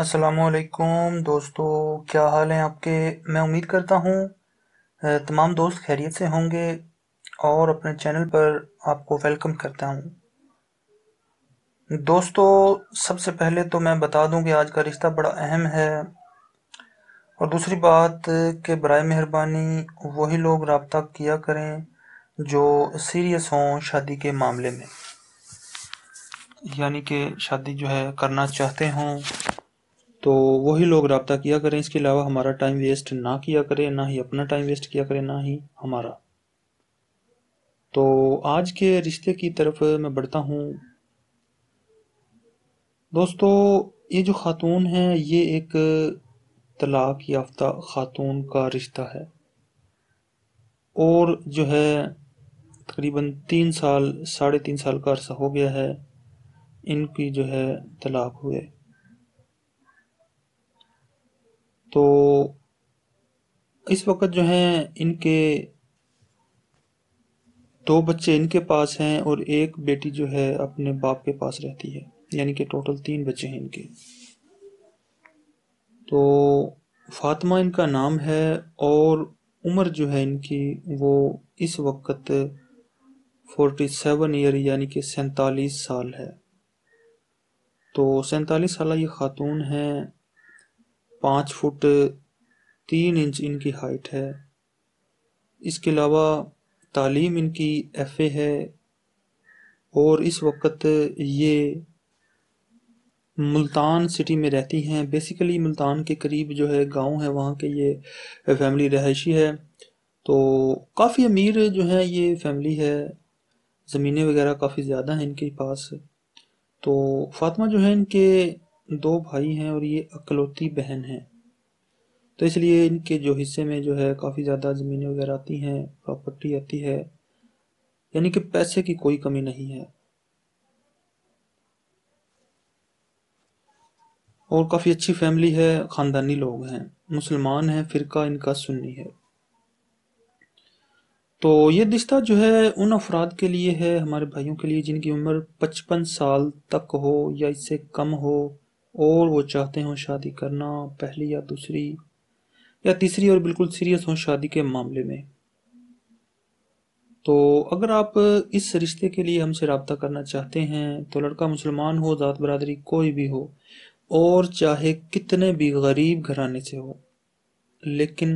असलकुम दोस्तों क्या हाल है आपके मैं उम्मीद करता हूँ तमाम दोस्त खैरियत से होंगे और अपने चैनल पर आपको वेलकम करता हूँ दोस्तों सबसे पहले तो मैं बता दूँ कि आज का रिश्ता बड़ा अहम है और दूसरी बात कि बर मेहरबानी वही लोग रबता किया करें जो सीरियस हों शादी के मामले में यानी कि शादी जो है करना चाहते हों तो वही लोग रबता किया करें इसके अलावा हमारा टाइम वेस्ट ना किया करें ना ही अपना टाइम वेस्ट किया करें ना ही हमारा तो आज के रिश्ते की तरफ मैं बढ़ता हूँ दोस्तों ये जो ख़ातून है ये एक तलाक याफ्ता ख़ातून का रिश्ता है और जो है तकरीबन तीन साल साढ़े तीन साल का अरसा हो गया है इनकी जो है तलाक हुए तो इस वक्त जो हैं इनके दो बच्चे इनके पास हैं और एक बेटी जो है अपने बाप के पास रहती है यानी कि टोटल तीन बच्चे हैं इनके तो फातिमा इनका नाम है और उम्र जो है इनकी वो इस वक्त फोर्टी सेवन ईयर यानी कि सैंतालीस साल है तो सैंतालीस साल ये खातून हैं पाँच फुट तीन इंच इनकी हाइट है इसके अलावा तालीम इनकी एफ ए है और इस वक्त ये मुल्तान सिटी में रहती हैं बेसिकली मुल्तान के करीब जो है गांव है वहाँ के ये फैमिली रहायशी है तो काफ़ी अमीर जो है ये फैमिली है ज़मीनें वगैरह काफ़ी ज़्यादा हैं इनके पास तो फातिमा जो है इनके दो भाई हैं और ये अकलौती बहन है तो इसलिए इनके जो हिस्से में जो है काफ़ी ज़्यादा ज़मीनें वगैरह आती हैं प्रॉपर्टी आती है यानी कि पैसे की कोई कमी नहीं है और काफ़ी अच्छी फैमिली है ख़ानदानी लोग हैं मुसलमान हैं फ़िरका इनका सुन्नी है तो ये रिश्ता जो है उन अफराद के लिए है हमारे भाइयों के लिए जिनकी उम्र पचपन साल तक हो या इससे कम हो और वो चाहते हों शादी करना पहली या दूसरी या तीसरी और बिल्कुल सीरियस हों शादी के मामले में तो अगर आप इस रिश्ते के लिए हमसे रबता करना चाहते हैं तो लड़का मुसलमान हो ज़ात बरदरी कोई भी हो और चाहे कितने भी गरीब घराने से हो लेकिन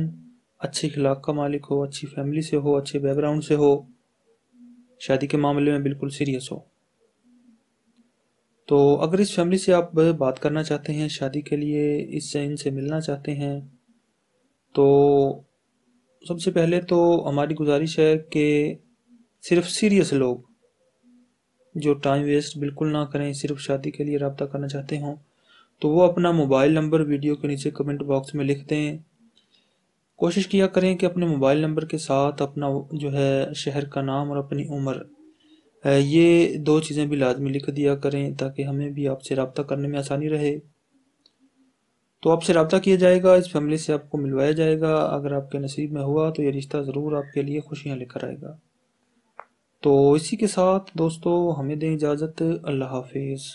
अच्छे खिलाक का मालिक हो अच्छी फैमिली से हो अच्छे बैकग्राउंड से हो शादी के मामले में बिल्कुल सीरियस हो तो अगर इस फैमिली से आप बात करना चाहते हैं शादी के लिए इससे इनसे मिलना चाहते हैं तो सबसे पहले तो हमारी गुजारिश है कि सिर्फ सीरियस लोग जो टाइम वेस्ट बिल्कुल ना करें सिर्फ शादी के लिए रबता करना चाहते हों तो वो अपना मोबाइल नंबर वीडियो के नीचे कमेंट बॉक्स में लिख दें कोशिश किया करें कि अपने मोबाइल नंबर के साथ अपना जो है शहर का नाम और अपनी उम्र ये दो चीज़ें भी लाजमी लिख दिया करें ताकि हमें भी आपसे रबता करने में आसानी रहे तो आपसे रबता किया जाएगा इस फैमिली से आपको मिलवाया जाएगा अगर आपके नसीब में हुआ तो ये रिश्ता ज़रूर आपके लिए खुशियाँ लेकर आएगा तो इसी के साथ दोस्तों हमें दें इजाज़त अल्लाह हाफिज़